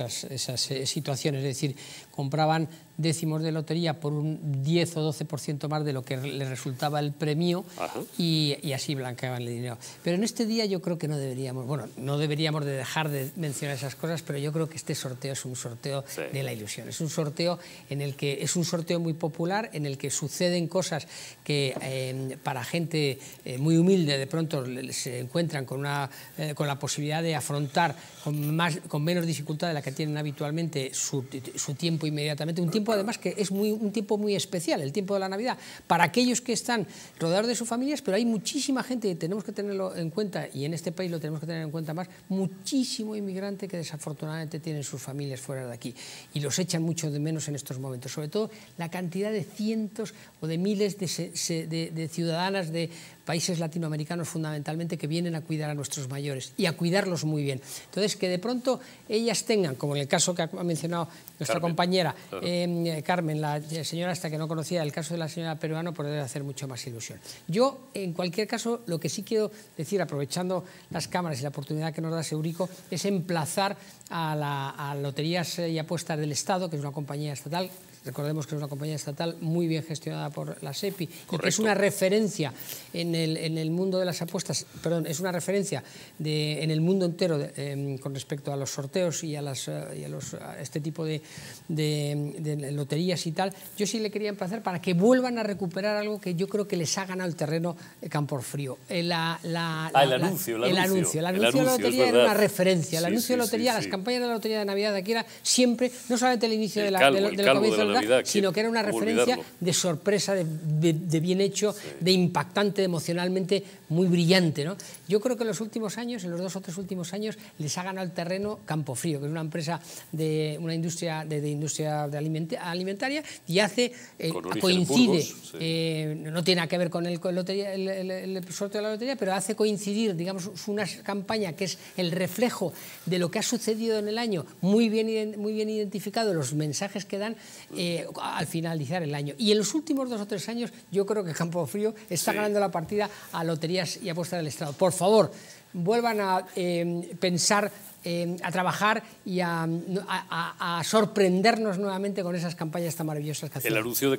esas, eh, situaciones, es decir, compraban décimos de lotería por un 10 o 12% más de lo que les resultaba el premio y, así blanqueaban el dinero. Pero en este día yo creo que no deberíamos, bueno, no deberíamos de dejar de mencionar esas cosas, pero yo creo que este sorteo es un sorteo de la ilusión, es un sorteo en el que es un sorteo muy popular, en el que suceden cosas que em, para gente eh, muy humilde de pronto se encuentran con, una, eh, con la posibilidad de afrontar con, más, con menos dificultad de la que tienen habitualmente su, tiempo inmediatamente, un tiempo además que es muy, un tiempo muy especial, el tiempo de la Navidad, para aquellos que están rodeados de sus familias, pero hay muchísima gente, y tenemos que tenerlo en cuenta, y en este país lo tenemos que tener en cuenta más, muchísimo inmigrante que desafortunadamente tienen sus familias fuera de aquí, y los echan mucho de menos en estos momentos, sobre todo la cantidad de cientos o de miles de ciudadanas de países latinoamericanos fundamentalmente que vienen a cuidar a nuestros mayores y a cuidarlos muy bien. Entonces, que de pronto ellas tengan como en el caso que ha mencionado nuestra compañera eh, Carmen, la señora hasta que no conocía el caso de la señora peruana, por debe hacer mucho más ilusión. Yo, en cualquier caso, lo que sí quiero decir, aprovechando las cámaras y la oportunidad que nos da Seurico, es emplazar a, la, Loterías y Apuestas del Estado, que es una compañía estatal recordemos que es una compañía estatal muy bien gestionada por la SEPI, es una referencia en el, en el, mundo de las apuestas, perdón, es una referencia en el mundo entero em, con respecto a los sorteos y a las eh, este tipo de, loterías y tal, yo sí le quería emplazar para que vuelvan a recuperar algo que yo creo que les hagan al terreno eh, Camporfrío. Eh, ah, el, anuncio, el, anuncio, anuncio. de la lotería era una referencia. El anuncio de la lotería, las campañas de la lotería de Navidad aquí era siempre, no solamente el inicio de la, del, de Navidad, sino que era una referencia de sorpresa, de, bien hecho, de impactante, emocionalmente muy brillante. ¿no? Yo creo que en los últimos años, en los dos o tres últimos años, les hagan al terreno Campofrío, que es una empresa de una industria de, industria de alimentaria y hace eh, coincide eh, no tiene nada que ver con el, lotería, el, sorteo de la lotería pero hace coincidir digamos una campaña que es el reflejo de lo que ha sucedido en el año muy bien muy bien identificado los mensajes que dan eh, al finalizar el año y en los últimos dos o tres años yo creo que Campo Frío está ganando la partida a loterías y apuestas del Estado por favor vuelvan a pensar a trabajar y a a, sorprendernos nuevamente con esas campañas tan maravillosas que hacemos